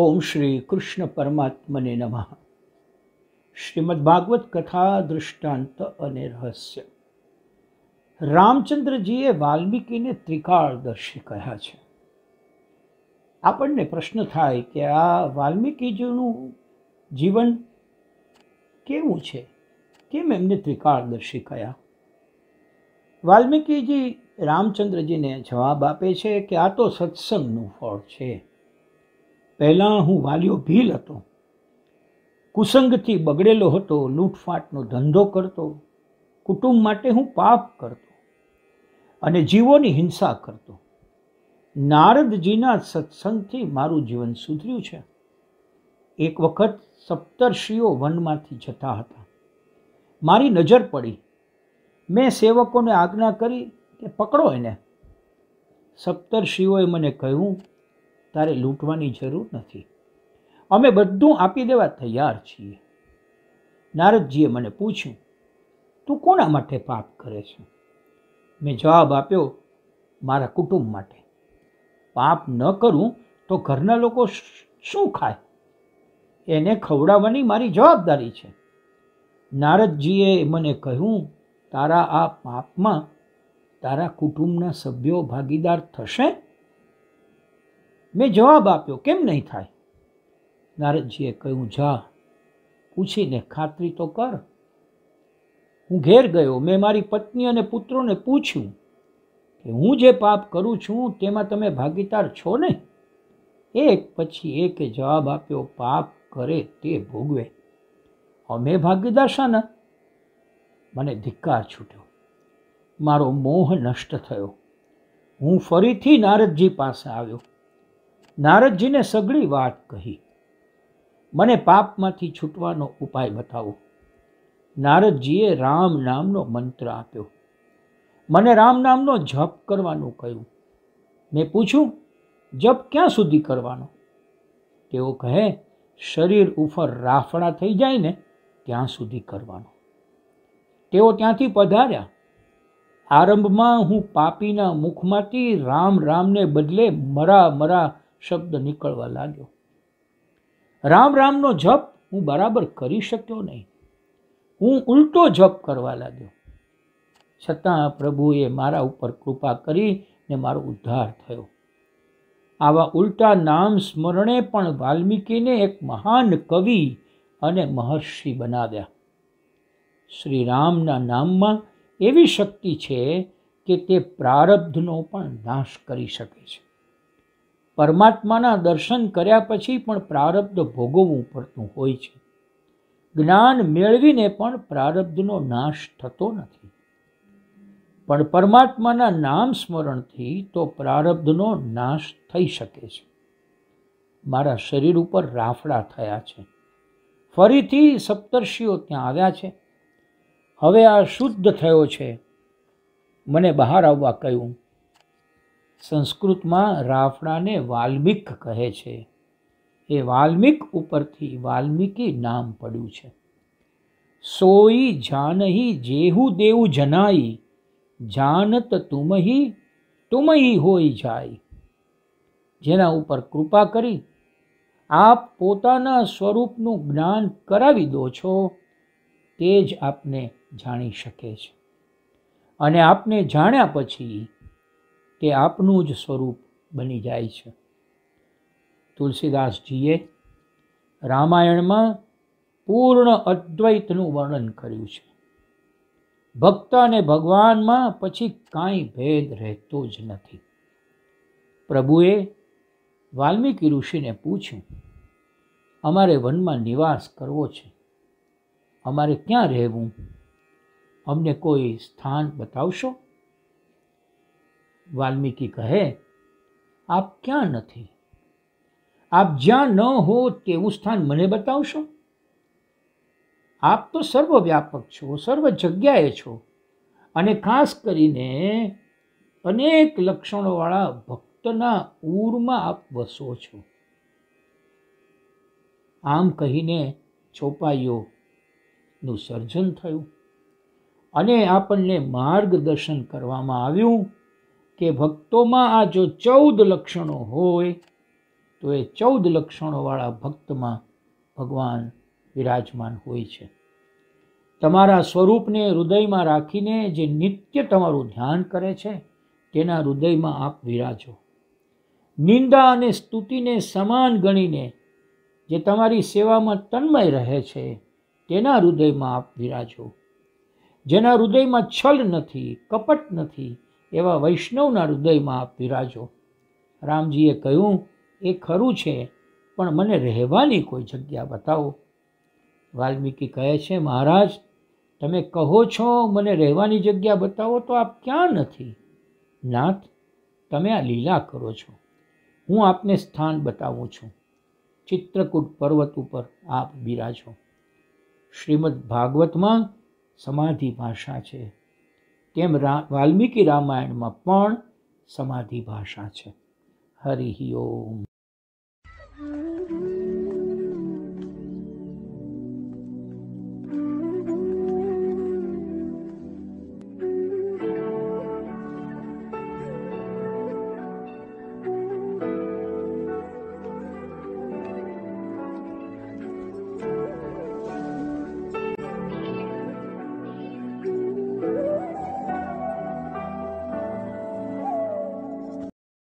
ઓમ શ્રી કૃષ્ણ પરમાત્મને નમઃ શ્રીમદ ભાગવત કથા દૃષ્ટાંત અને રહસ્ય રામચંદ્રજીએ વાલ્મીકીને ત્રિકાળદર્શી કહ્યા છે આપણને પ્રશ્ન થાય કે આ વાલ્મીકીજીનું જીવન કેવું છે કેમ એમને ત્રિકાળદર્શી કહ્યા વાલ્મીકીજી રામચંદ્રજીને જવાબ આપે છે કે આ તો સત્સંગનું ફળ છે પહેલાં હું વાલીઓ ભીલ હતો કુસંગથી બગડેલો હતો લૂંટફાટનો ધંધો કરતો કુટુંબ માટે હું પાપ કરતો અને જીવોની હિંસા કરતો નારદજીના સત્સંગથી મારું જીવન સુધર્યું છે એક વખત સપ્તર્ષિઓ વનમાંથી જતા હતા મારી નજર પડી મેં સેવકોને આજ્ઞા કરી કે પકડો એને સપ્તર્ષિઓએ મને કહ્યું તારે લૂંટવાની જરૂર નથી અમે બધું આપી દેવા તૈયાર છીએ નારદજીએ મને પૂછ્યું તું કોના માટે પાપ કરે છે મેં જવાબ આપ્યો મારા કુટુંબ માટે પાપ ન કરું તો ઘરના લોકો શું ખાય એને ખવડાવવાની મારી જવાબદારી છે નારદજીએ મને કહ્યું તારા આ પાપમાં તારા કુટુંબના સભ્યો ભાગીદાર થશે મેં જવાબ આપ્યો કેમ નહીં થાય નારદજીએ કહ્યું જા પૂછીને ખાતરી તો કર હું ઘેર ગયો મેં મારી પત્ની અને પુત્રોને પૂછ્યું કે હું જે પાપ કરું છું તેમાં તમે ભાગીદાર છો ને એક પછી એકે જવાબ આપ્યો પાપ કરે તે ભોગવે અમે ભાગીદાર શાના મને ધિક્કાર છૂટ્યો મારો મોહ નષ્ટ થયો હું ફરીથી નારદજી પાસે આવ્યો નારદજીને સગળી વાત કહી મને પાપમાંથી છૂટવાનો ઉપાય બતાવો નારદજીએ રામ નામનો મંત્ર આપ્યો મને રામ નામનો જપ કરવાનું કહ્યું મેં પૂછ્યું જપ ક્યાં સુધી કરવાનો તેઓ કહે શરીર ઉપર રાફડા થઈ જાય ને ત્યાં સુધી કરવાનો તેઓ ત્યાંથી પધાર્યા આરંભમાં હું પાપીના મુખમાંથી રામ રામને બદલે મરા મરા શબ્દ નીકળવા લાગ્યો રામ રામનો જપ હું બરાબર કરી શક્યો નહીં હું ઉલટો જપ કરવા લાગ્યો છતાં પ્રભુએ મારા ઉપર કૃપા કરી ને મારો ઉદ્ધાર થયો આવા ઉલટા નામ સ્મરણે પણ વાલ્મીકીને એક મહાન કવિ અને મહર્ષિ બનાવ્યા શ્રી રામના નામમાં એવી શક્તિ છે કે તે પ્રારબ્ધનો પણ નાશ કરી શકે છે પરમાત્માના દર્શન કર્યા પછી પણ પ્રારબ્ધ ભોગવવું પડતું હોય છે જ્ઞાન મેળવીને પણ પ્રારબ્ધનો નાશ થતો નથી પણ પરમાત્માના નામ સ્મરણથી તો પ્રારબ્ધનો નાશ થઈ શકે છે મારા શરીર ઉપર રાફડા થયા છે ફરીથી સપ્તર્ષિઓ ત્યાં આવ્યા છે હવે આ શુદ્ધ થયો છે મને બહાર આવવા કહ્યું સંસ્કૃતમાં રાફડાને વાલ્મિક કહે છે એ વાલ્મિક ઉપરથી વાલ્મિકી નામ પડ્યું છે સોઈ જાનહી જેહુ દેવું જનાઈ જાનત તુમહી તુમહી હોઈ જાય જેના ઉપર કૃપા કરી આપ પોતાના સ્વરૂપનું જ્ઞાન કરાવી દો છો તે જ આપને જાણી શકે છે અને આપને જાણ્યા પછી એ આપનું જ સ્વરૂપ બની જાય છે તુલસીદાસજીએ રામાયણમાં પૂર્ણ અદ્વૈતનું વર્ણન કર્યું છે ભક્ત અને ભગવાનમાં પછી કાંઈ ભેદ રહેતો જ નથી પ્રભુએ વાલ્મીકી ઋષિને પૂછ્યું અમારે વનમાં નિવાસ કરવો છે અમારે ક્યાં રહેવું અમને કોઈ સ્થાન બતાવશો વાલ્મીકી કહે આપ ક્યાં નથી આપ જ્યાં ન હો તેવું સ્થાન મને બતાવશો આપ તો સર્વવ્યાપક છો સર્વ જગ્યાએ છો અને ખાસ કરીને અનેક લક્ષણોવાળા ભક્તના ઉરમાં આપ વસો છો આમ કહીને ચોપાઈઓનું સર્જન થયું અને આપણને માર્ગદર્શન કરવામાં આવ્યું કે ભક્તોમાં આ જો ચૌદ લક્ષણો હોય તો એ ચૌદ લક્ષણોવાળા ભક્તમાં ભગવાન વિરાજમાન હોય છે તમારા સ્વરૂપને હૃદયમાં રાખીને જે નિત્ય તમારું ધ્યાન કરે છે તેના હૃદયમાં આપ વિરાજો નિંદા અને સ્તુતિને સમાન ગણીને જે તમારી સેવામાં તન્મય રહે છે તેના હૃદયમાં આપ વિરાજો જેના હૃદયમાં છલ નથી કપટ નથી એવા વૈષ્ણવના હૃદયમાં આપ વિરાજો રામજીએ કહ્યું એ ખરું છે પણ મને રહેવાની કોઈ જગ્યા બતાવો વાલ્મીકી કહે છે મહારાજ તમે કહો છો મને રહેવાની જગ્યા બતાવો તો આપ ક્યાં નથી નાથ તમે આ લીલા કરો છો હું આપને સ્થાન બતાવું છું ચિત્રકૂટ પર્વત ઉપર આપ બિરાજો શ્રીમદ ભાગવતમાં સમાધિ ભાષા છે તેમ વાલ્મીકી રામાયણમાં પણ સમાધિ ભાષા છે હરિ ઓમ